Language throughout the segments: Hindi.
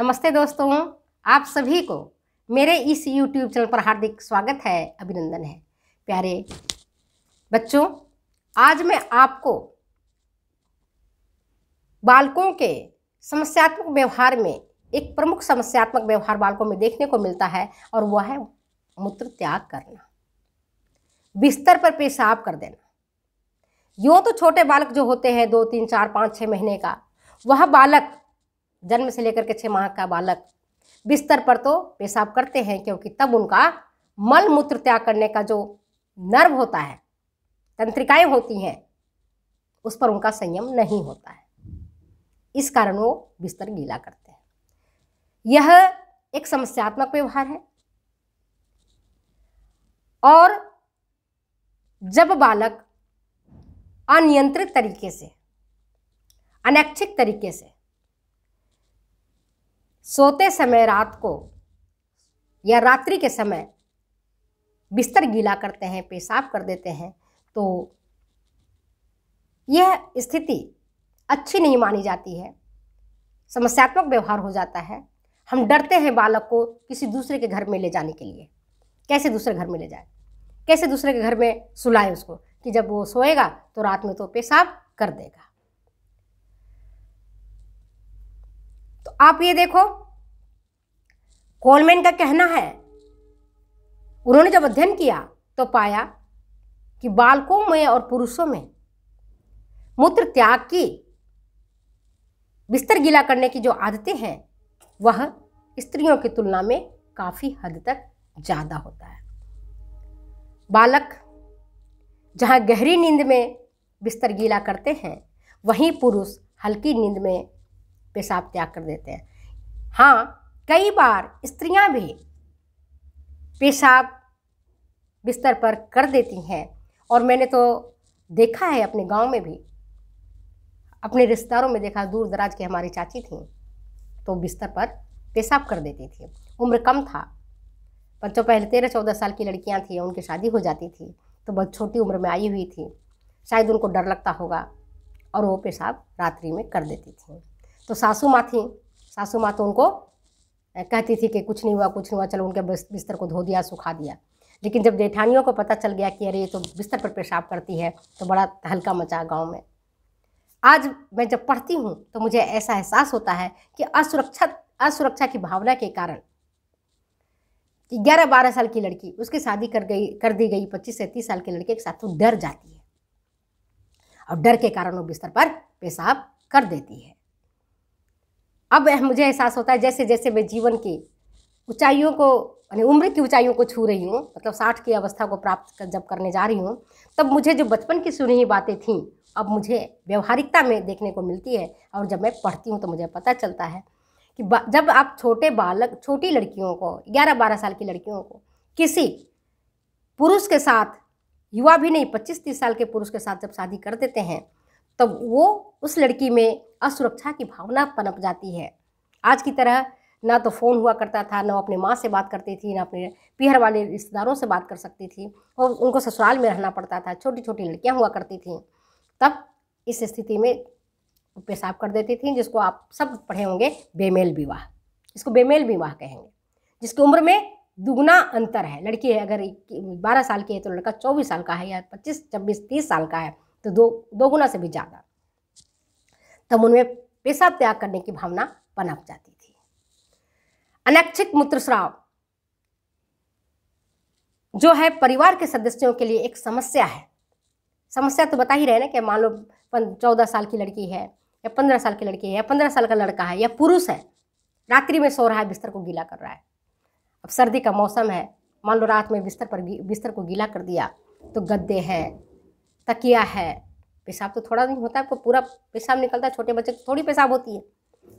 नमस्ते दोस्तों आप सभी को मेरे इस यूट्यूब चैनल पर हार्दिक स्वागत है अभिनंदन है प्यारे बच्चों आज मैं आपको बालकों के समस्यात्मक व्यवहार में एक प्रमुख समस्यात्मक व्यवहार बालकों में देखने को मिलता है और वह है मूत्र त्याग करना बिस्तर पर पेशाब कर देना यूँ तो छोटे बालक जो होते हैं दो तीन चार पाँच छः महीने का वह बालक जन्म से लेकर के छः माह का बालक बिस्तर पर तो पेशाब करते हैं क्योंकि तब उनका मल मूत्र त्याग करने का जो नर्व होता है तंत्रिकाएं होती हैं उस पर उनका संयम नहीं होता है इस कारण वो बिस्तर गीला करते हैं यह एक समस्यात्मक व्यवहार है और जब बालक अनियंत्रित तरीके से अनैच्छिक तरीके से सोते समय रात को या रात्रि के समय बिस्तर गीला करते हैं पेशाब कर देते हैं तो यह स्थिति अच्छी नहीं मानी जाती है समस्यात्मक व्यवहार हो जाता है हम डरते हैं बालक को किसी दूसरे के घर में ले जाने के लिए कैसे दूसरे घर में ले जाए कैसे दूसरे के घर में सुलाए उसको कि जब वो सोएगा तो रात में तो पेशाब कर देगा तो आप ये देखो कोलमैन का कहना है उन्होंने जब अध्ययन किया तो पाया कि बालकों में और पुरुषों में मूत्र त्याग की बिस्तर गीला करने की जो आदतें हैं वह स्त्रियों की तुलना में काफ़ी हद तक ज़्यादा होता है बालक जहाँ गहरी नींद में बिस्तर गीला करते हैं वहीं पुरुष हल्की नींद में पेशाब त्याग कर देते हैं हाँ कई बार स्त्रियां भी पेशाब बिस्तर पर कर देती हैं और मैंने तो देखा है अपने गांव में भी अपने रिश्तेदारों में देखा दूर दराज के हमारी चाची थी तो बिस्तर पर पेशाब कर देती थी उम्र कम था बच्चों पहले तेरह चौदह साल की लड़कियां थी उनकी शादी हो जाती थी तो बहुत छोटी उम्र में आई हुई थी शायद उनको डर लगता होगा और वो पेशाब रात्रि में कर देती थी तो सासू माँ थी सासू माँ तो उनको कहती थी कि कुछ नहीं हुआ कुछ नहीं हुआ चलो उनके बिस्तर को धो दिया सुखा दिया लेकिन जब जेठानियों को पता चल गया कि अरे ये तो बिस्तर पर पेशाब करती है तो बड़ा हल्का मचा गांव में आज मैं जब पढ़ती हूँ तो मुझे ऐसा एहसास होता है कि असुरक्षा असुरक्षा की भावना के कारण ग्यारह बारह साल की लड़की उसकी शादी कर गई कर दी गई पच्चीस से तीस साल के लड़के के साथ वो डर जाती है और डर के कारण वो बिस्तर पर पेशाब कर देती है अब मुझे एहसास होता है जैसे जैसे मैं जीवन की ऊंचाइयों को यानी उम्र की ऊंचाइयों को छू रही हूँ मतलब साठ की अवस्था को प्राप्त कर, जब करने जा रही हूँ तब मुझे जो बचपन की सुनी हुई बातें थीं अब मुझे व्यवहारिकता में देखने को मिलती है और जब मैं पढ़ती हूँ तो मुझे पता चलता है कि जब आप छोटे बालक छोटी लड़कियों को ग्यारह बारह साल की लड़कियों को किसी पुरुष के साथ युवा भी नहीं पच्चीस तीस साल के पुरुष के साथ जब शादी कर देते हैं तब वो उस लड़की में असुरक्षा की भावना पनप जाती है आज की तरह ना तो फ़ोन हुआ करता था ना अपने माँ से बात करती थी ना अपने पीहर वाले रिश्तेदारों से बात कर सकती थी और उनको ससुराल में रहना पड़ता था छोटी छोटी लड़कियाँ हुआ करती थीं तब इस स्थिति में पेशाब कर देती थी जिसको आप सब पढ़े होंगे बेमेल विवाह इसको बेमेल विवाह कहेंगे जिसकी उम्र में दुगना अंतर है लड़की है अगर बारह साल की है तो लड़का चौबीस साल का है या पच्चीस छब्बीस तीस साल का है तो दो दो गुना से भी ज़्यादा तब उनमें पेशाब त्याग करने की भावना पनप जाती थी अनैच्छिक मूत्रस्राव जो है परिवार के सदस्यों के लिए एक समस्या है समस्या तो बता ही रहे ना कि मान लो चौदह साल की लड़की है या पंद्रह साल की लड़की है या पंद्रह साल का लड़का है या पुरुष है रात्रि में सो रहा है बिस्तर को गीला कर रहा है अब सर्दी का मौसम है मान लो रात में बिस्तर पर बिस्तर को गीला कर दिया तो गद्दे हैं तकिया है पेशाब तो थोड़ा नहीं होता है आपको पूरा पेशाब निकलता है छोटे बच्चे को तो थोड़ी पेशाब होती है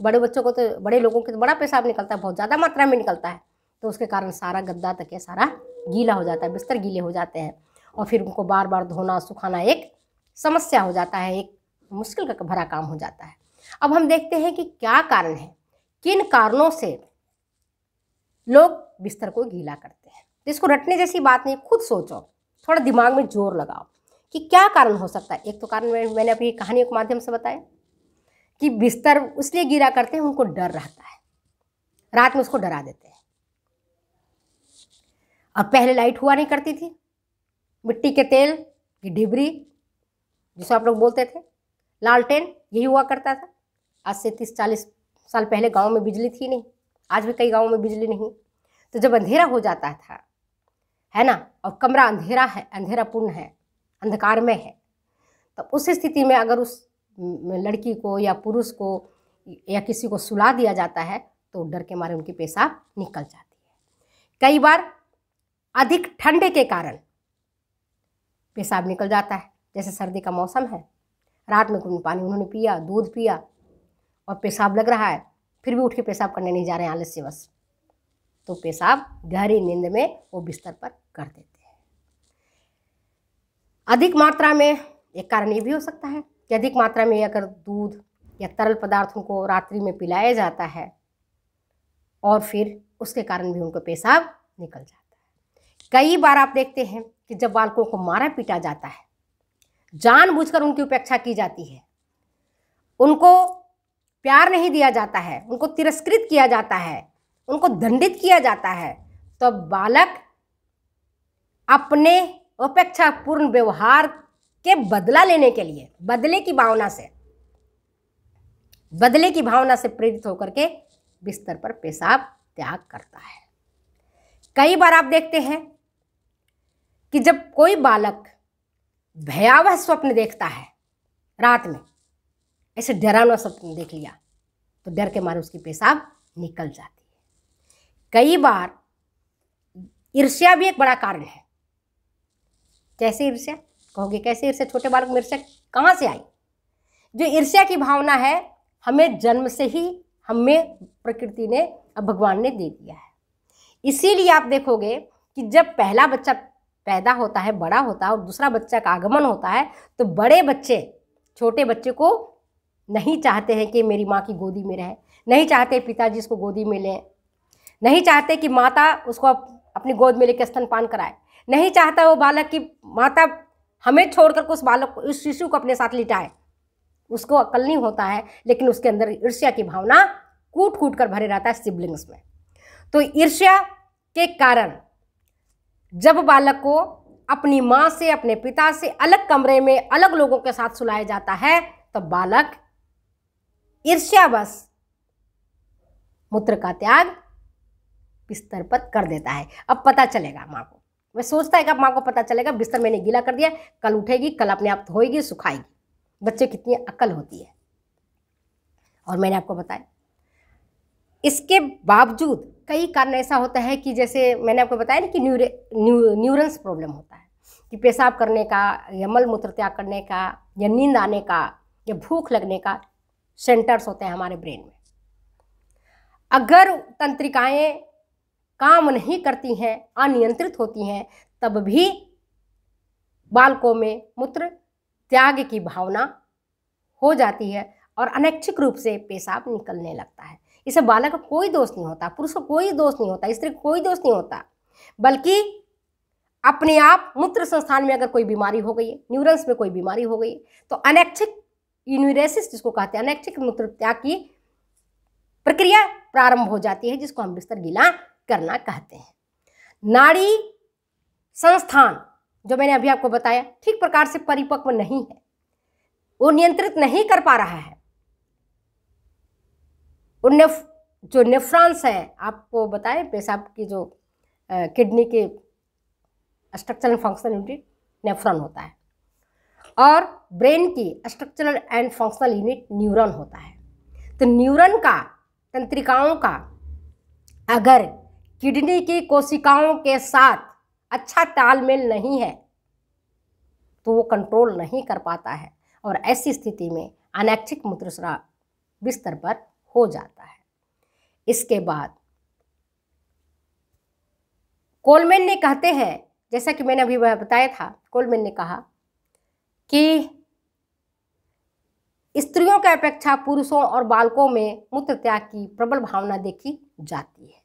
बड़े बच्चों को तो बड़े लोगों के तो बड़ा पेशाब निकलता है बहुत ज़्यादा मात्रा में निकलता है तो उसके कारण सारा गद्दा तक है सारा गीला हो जाता है बिस्तर गीले हो जाते हैं और फिर उनको बार बार धोना सुखाना एक समस्या हो जाता है एक मुश्किल का भरा काम हो जाता है अब हम देखते हैं कि क्या कारण है किन कारणों से लोग बिस्तर को गीला करते हैं तो इसको रटने जैसी बात नहीं खुद सोचो थोड़ा दिमाग में जोर लगाओ कि क्या कारण हो सकता है एक तो कारण मैं, मैंने अपनी कहानियों के माध्यम से बताया कि बिस्तर इसलिए गिरा करते हैं उनको डर रहता है रात में उसको डरा देते हैं और पहले लाइट हुआ नहीं करती थी मिट्टी के तेल की डिबरी जिसे आप लोग बोलते थे लालटेन यही हुआ करता था आज से तीस चालीस साल पहले गांव में बिजली थी नहीं आज भी कई गांवों में बिजली नहीं तो जब अंधेरा हो जाता था है ना और कमरा अंधेरा है अंधेरा पूर्ण है अंधकार में है तब उस स्थिति में अगर उस लड़की को या पुरुष को या किसी को सुला दिया जाता है तो डर के मारे उनकी पेशाब निकल जाती है कई बार अधिक ठंडे के कारण पेशाब निकल जाता है जैसे सर्दी का मौसम है रात में कुछ पानी उन्होंने पिया दूध पिया और पेशाब लग रहा है फिर भी उठ के पेशाब करने नहीं जा रहे हैं आलस्य बस तो पेशाब गहरी नींद में वो बिस्तर पर कर देते अधिक मात्रा में एक कारण ये भी हो सकता है कि अधिक मात्रा में अगर दूध या तरल पदार्थों को रात्रि में पिलाया जाता है और फिर उसके कारण भी उनको पेशाब निकल जाता है कई बार आप देखते हैं कि जब बालकों को मारा पीटा जाता है जानबूझकर उनकी उपेक्षा की जाती है उनको प्यार नहीं दिया जाता है उनको तिरस्कृत किया जाता है उनको दंडित किया जाता है तो बालक अपने अपेक्षापूर्ण व्यवहार के बदला लेने के लिए बदले की भावना से बदले की भावना से प्रेरित होकर के बिस्तर पर पेशाब त्याग करता है कई बार आप देखते हैं कि जब कोई बालक भयावह स्वप्न देखता है रात में ऐसे डरावना स्वप्न देख लिया तो डर के मारे उसकी पेशाब निकल जाती है कई बार ईर्ष्या भी एक बड़ा कारण है कैसी ईर्ष्या कहोगे कैसे ईर्ष्या छोटे बालक में ईर्ष्या कहाँ से आई जो ईर्ष्या की भावना है हमें जन्म से ही हमें प्रकृति ने अब भगवान ने दे दिया है इसीलिए आप देखोगे कि जब पहला बच्चा पैदा होता है बड़ा होता है और दूसरा बच्चा का आगमन होता है तो बड़े बच्चे छोटे बच्चे को नहीं चाहते हैं कि मेरी माँ की गोदी में रहे नहीं चाहते पिताजी इसको गोदी में लें नहीं चाहते कि माता उसको अपनी गोद में लेकर स्तनपान कराए नहीं चाहता वो बालक की माता हमें छोड़कर उस बालक को उस शिशु को अपने साथ लिटाए उसको अक्ल नहीं होता है लेकिन उसके अंदर ईर्ष्या की भावना कूट कूट कर भरे रहता है सिबलिंग्स में तो ईर्ष्या के कारण जब बालक को अपनी माँ से अपने पिता से अलग कमरे में अलग लोगों के साथ सुलाया जाता है तब तो बालक ईर्ष्यावश मूत्र का त्याग बिस्तर पर कर देता है अब पता चलेगा माँ को वह सोचता है कि अब माँ को पता चलेगा बिस्तर मैंने गीला कर दिया कल उठेगी कल अपने आप धोएगी सुखाएगी बच्चे कितनी अकल होती है और मैंने आपको बताया इसके बावजूद कई कारण ऐसा होता है कि जैसे मैंने आपको बताया ना कि न्यूरे न्यू न्यूरन्स प्रॉब्लम होता है कि पेशाब करने का या मल मूत्र त्याग करने का या नींद आने का या भूख लगने का सेंटर्स होते हैं हमारे ब्रेन में अगर तंत्रिकाएं काम नहीं करती हैं अनियंत्रित होती हैं तब भी बालकों में मूत्र त्याग की भावना हो जाती है और अनैच्छिक रूप से पेशाब निकलने लगता है इसे बालक का कोई दोष नहीं होता पुरुष का कोई दोष नहीं होता स्त्री कोई दोष नहीं होता बल्कि अपने आप मूत्र संस्थान में अगर कोई बीमारी हो गई है न्यूरल्स में कोई बीमारी हो गई तो अनैच्छिक यूनिरेसिस जिसको कहते हैं अनैच्छिक मूत्र त्याग की प्रक्रिया प्रारंभ हो जाती है जिसको हम बिस्तर गीला करना कहते हैं नाड़ी संस्थान जो मैंने अभी आपको बताया ठीक प्रकार से परिपक्व नहीं है वो नियंत्रित नहीं कर पा रहा है नेफ जो नेफ्रांस है आपको बताए पेशाब की जो किडनी के स्ट्रक्चरल फंक्शनल यूनिट नेफ्रॉन होता है और ब्रेन की structural and functional unit neuron होता है तो न्यूरॉन का तंत्रिकाओं का अगर किडनी की कोशिकाओं के साथ अच्छा तालमेल नहीं है तो वो कंट्रोल नहीं कर पाता है और ऐसी स्थिति में अनैच्छिक मूत्रस्राव बिस्तर पर हो जाता है इसके बाद कोलमेन ने कहते हैं जैसा कि मैंने अभी बताया था कोलमेन ने कहा कि स्त्रियों के अपेक्षा पुरुषों और बालकों में मूत्र त्याग की प्रबल भावना देखी जाती है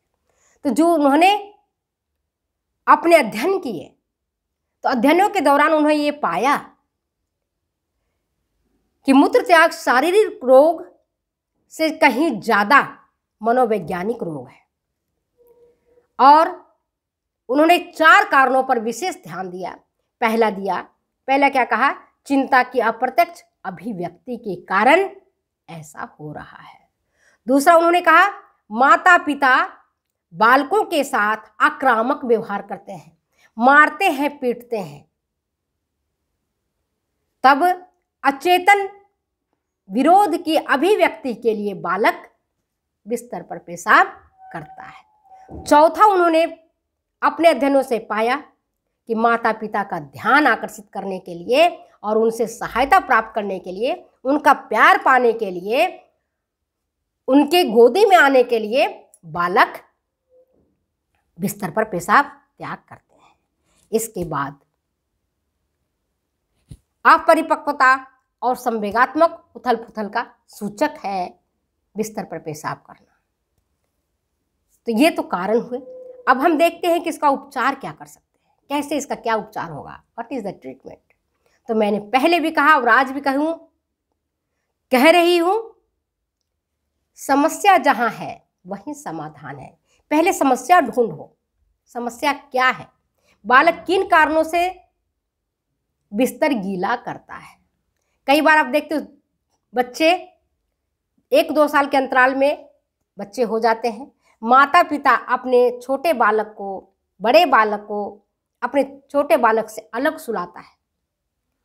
तो जो उन्होंने अपने अध्ययन किए तो अध्ययनों के दौरान उन्होंने ये पाया कि मूत्र त्याग शारीरिक रोग से कहीं ज़्यादा मनोवैज्ञानिक रोग है और उन्होंने चार कारणों पर विशेष ध्यान दिया पहला दिया पहला क्या कहा चिंता की अप्रत्यक्ष अभिव्यक्ति के कारण ऐसा हो रहा है दूसरा उन्होंने कहा माता पिता बालकों के साथ आक्रामक व्यवहार करते हैं मारते हैं पीटते हैं तब अचेतन विरोध की अभिव्यक्ति के लिए बालक बिस्तर पर पेशाब करता है चौथा उन्होंने अपने अध्ययनों से पाया कि माता पिता का ध्यान आकर्षित करने के लिए और उनसे सहायता प्राप्त करने के लिए उनका प्यार पाने के लिए उनके गोदी में आने के लिए बालक बिस्तर पर पेशाब त्याग करते हैं इसके बाद अपरिपक्वता और संवेगात्मक उथल पुथल का सूचक है बिस्तर पर पेशाब करना तो ये तो कारण हुए अब हम देखते हैं कि इसका उपचार क्या कर सकते हैं कैसे इसका क्या उपचार होगा वट इज़ द ट्रीटमेंट तो मैंने पहले भी कहा और आज भी कहूँ कह रही हूँ समस्या जहाँ है वहीं समाधान है पहले समस्या ढूंढो समस्या क्या है बालक किन कारणों से बिस्तर गीला करता है कई बार आप देखते हो बच्चे एक दो साल के अंतराल में बच्चे हो जाते हैं माता पिता अपने छोटे बालक को बड़े बालक को अपने छोटे बालक से अलग सुलाता है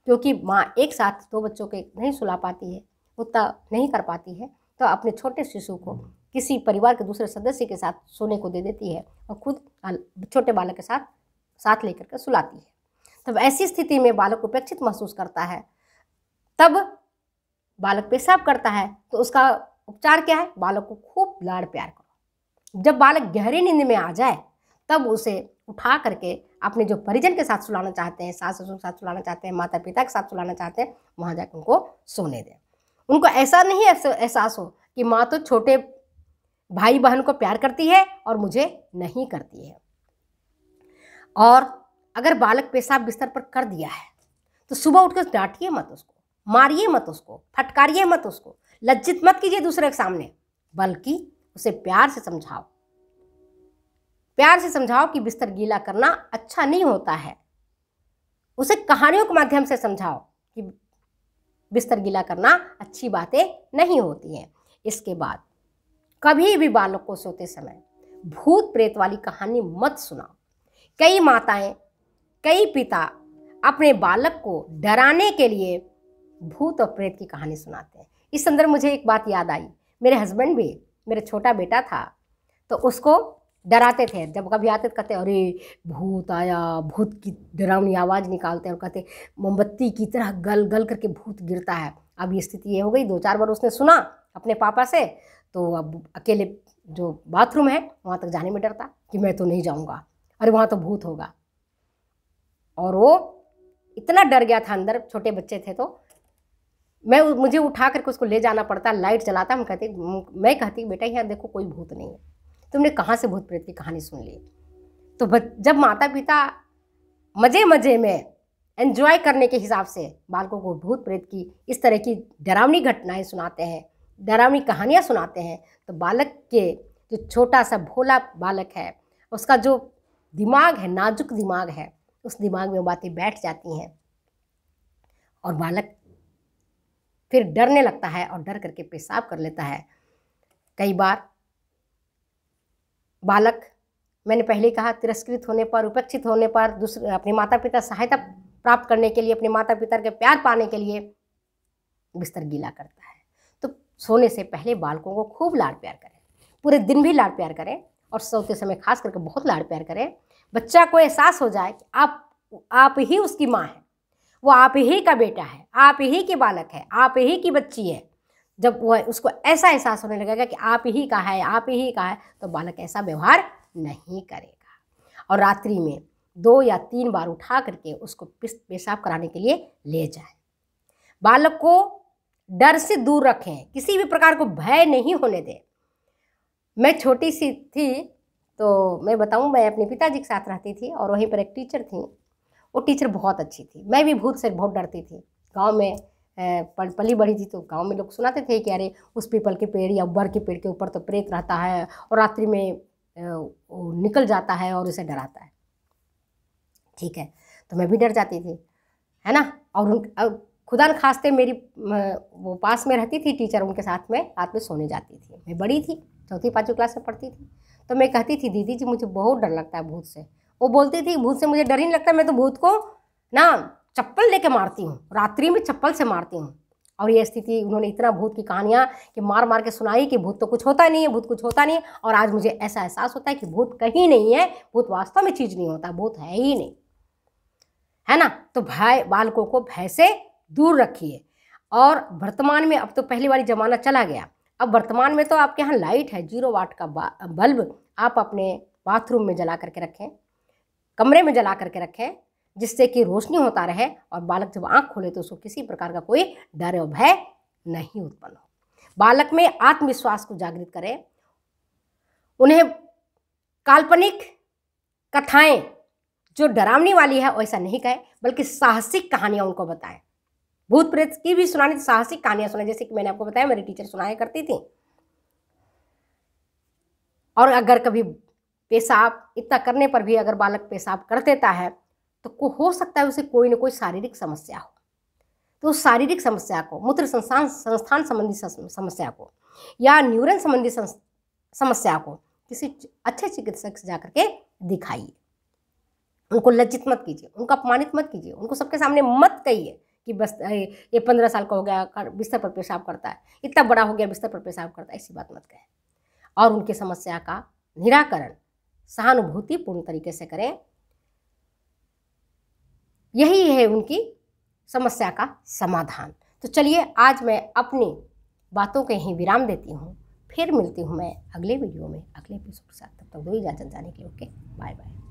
क्योंकि माँ एक साथ दो बच्चों के नहीं सुला पाती है उतना नहीं कर पाती है तो अपने छोटे शिशु को किसी परिवार के दूसरे सदस्य के साथ सोने को दे देती है और खुद छोटे बालक के साथ साथ लेकर के सुलाती है तब ऐसी स्थिति में बालक उपेक्षित महसूस करता है तब बालक पेशाब करता है तो उसका उपचार क्या है बालक को खूब लाड़ प्यार करो जब बालक गहरी नींद में आ जाए तब उसे उठा करके अपने जो परिजन के साथ सुलाना चाहते हैं सास ससुर के साथ सुलाना चाहते हैं माता पिता के साथ सुलाना चाहते हैं वहाँ जाकर उनको सोने दें उनको ऐसा नहीं एहसास हो कि माँ तो छोटे भाई बहन को प्यार करती है और मुझे नहीं करती है और अगर बालक पेशाब बिस्तर पर कर दिया है तो सुबह उठकर डांटिए मत उसको मारिए मत उसको फटकारिए मत उसको लज्जित मत कीजिए दूसरे के सामने बल्कि उसे प्यार से समझाओ प्यार से समझाओ कि बिस्तर गीला करना अच्छा नहीं होता है उसे कहानियों के माध्यम से समझाओ कि बिस्तर गीला करना अच्छी बातें नहीं होती हैं इसके बाद कभी भी बालक को सोते समय भूत प्रेत वाली कहानी मत सुनाओ कई माताएं कई पिता अपने बालक को डराने के लिए भूत और प्रेत की कहानी सुनाते हैं इस संदर्भ मुझे एक बात याद आई मेरे हस्बैंड भी मेरा छोटा बेटा था तो उसको डराते थे जब कभी आते तो कहते अरे भूत आया भूत की डरावनी आवाज़ निकालते और कहते मोमबत्ती की तरह गल गल करके भूत गिरता है अब ये स्थिति ये हो गई दो चार बार उसने सुना अपने पापा से तो अब अकेले जो बाथरूम है वहाँ तक जाने में डरता कि मैं तो नहीं जाऊँगा अरे वहाँ तो भूत होगा और वो इतना डर गया था अंदर छोटे बच्चे थे तो मैं मुझे उठा करके उसको ले जाना पड़ता लाइट चलाता हम कहते मैं कहती बेटा यहाँ देखो कोई भूत नहीं है तुमने कहाँ से भूत प्रेत की कहानी सुन ली तो जब माता पिता मज़े मज़े में एंजॉय करने के हिसाब से बालकों को भूत प्रेत की इस तरह की डरावनी घटनाएं सुनाते हैं डरावनी कहानियाँ सुनाते हैं तो बालक के जो छोटा सा भोला बालक है उसका जो दिमाग है नाजुक दिमाग है उस दिमाग में बातें बैठ जाती हैं और बालक फिर डरने लगता है और डर करके पेशाब कर लेता है कई बार बालक मैंने पहले कहा तिरस्कृत होने पर उपेक्षित होने पर दूसरे अपने माता पिता सहायता प्राप्त करने के लिए अपने माता पिता के प्यार पाने के लिए बिस्तर गीला करता है सोने से पहले बालकों को खूब लाड़ प्यार करें पूरे दिन भी लाड़ प्यार करें और सोते समय खास करके बहुत लाड़ प्यार करें बच्चा को एहसास हो जाए कि आप आप ही उसकी माँ है वो आप ही का बेटा है आप ही की बालक है आप ही की बच्ची है जब वह उसको ऐसा एहसास होने लगेगा कि आप ही का है आप ही का है तो बालक ऐसा व्यवहार नहीं करेगा और रात्रि में दो या तीन बार उठा करके उसको पेशाब कराने के लिए ले जाए बालक को डर से दूर रखें किसी भी प्रकार को भय नहीं होने दें मैं छोटी सी थी तो मैं बताऊं मैं अपने पिताजी के साथ रहती थी और वहीं पर एक टीचर थी वो टीचर बहुत अच्छी थी मैं भी भूत से बहुत डरती थी गांव में पली बढ़ी थी तो गांव में लोग सुनाते थे कि अरे उस पीपल के पेड़ या उबर के पेड़ के ऊपर तो प्रेत रहता है और रात्रि में निकल जाता है और उसे डराता है ठीक है तो मैं भी डर जाती थी है ना और उन खुदा खास्ते मेरी वो पास में रहती थी टीचर उनके साथ में रात में सोने जाती थी मैं बड़ी थी चौथी पाँचवीं क्लास में पढ़ती थी तो मैं कहती थी दीदी जी मुझे बहुत डर लगता है भूत से वो बोलती थी भूत से मुझे डर ही नहीं लगता मैं तो भूत को ना चप्पल लेके मारती हूँ रात्रि में चप्पल से मारती हूँ और ये स्थिति उन्होंने इतना भूत की कहानियाँ कि मार मार के सुनाई कि भूत तो कुछ होता नहीं है भूत कुछ होता नहीं है और आज मुझे ऐसा एहसास होता है कि भूत कहीं नहीं है भूत वास्तव में चीज़ नहीं होता भूत है ही नहीं है ना तो भाई बालकों को भय से दूर रखिए और वर्तमान में अब तो पहली बारी ज़माना चला गया अब वर्तमान में तो आपके यहाँ लाइट है जीरो वाट का बल्ब आप अपने बाथरूम में जला करके रखें कमरे में जला करके रखें जिससे कि रोशनी होता रहे और बालक जब आँख खोले तो उसको किसी प्रकार का कोई डर और भय नहीं उत्पन्न हो बालक में आत्मविश्वास को जागृत करें उन्हें काल्पनिक कथाएं जो डरावनी वाली है वैसा नहीं कहें बल्कि साहसिक कहानियां उनको बताएं भूत प्रेत की भी सुनानी साहसिक कहानियां सुनाई जैसे कि मैंने आपको बताया मेरी टीचर सुनाया करती थी और अगर कभी पेशाब इतना करने पर भी अगर बालक पेशाब कर देता है तो को हो सकता है उसे कोई ना कोई शारीरिक समस्या हो तो उस शारीरिक समस्या को मूत्र संस्थान संस्थान संबंधी समस्या को या न्यूरन संबंधी समस्या को किसी अच्छे चिकित्सक से जा करके दिखाइए उनको लज्जित मत कीजिए उनको अपमानित मत कीजिए उनको सबके सामने मत कहिए कि बस ये पंद्रह साल का हो गया बिस्तर पर पेशाब करता है इतना बड़ा हो गया बिस्तर पर पेशाब करता है ऐसी बात मत कहें और उनकी समस्या का निराकरण सहानुभूतिपूर्ण तरीके से करें यही है उनकी समस्या का समाधान तो चलिए आज मैं अपनी बातों को यहीं विराम देती हूँ फिर मिलती हूँ मैं अगले वीडियो में अगले एपिसोड के साथ तब तक दो ही जाने के लिए ओके बाय बाय